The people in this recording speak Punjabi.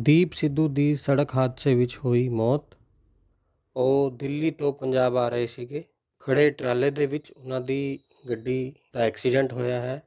ਦੀਪ ਸਿੱਧੂ ਦੀ ਸੜਕ ਹਾਦਸੇ ਵਿੱਚ ਹੋਈ ਮੌਤ ਉਹ ਦਿੱਲੀ ਤੋਂ ਪੰਜਾਬ ਆ ਰਹੇ ਸੀਗੇ ਖੜੇ ਟਰਾਲੇ ਦੇ ਵਿੱਚ ਉਹਨਾਂ ਦੀ ਗੱਡੀ ਦਾ ਐਕਸੀਡੈਂਟ ਹੋਇਆ ਹੈ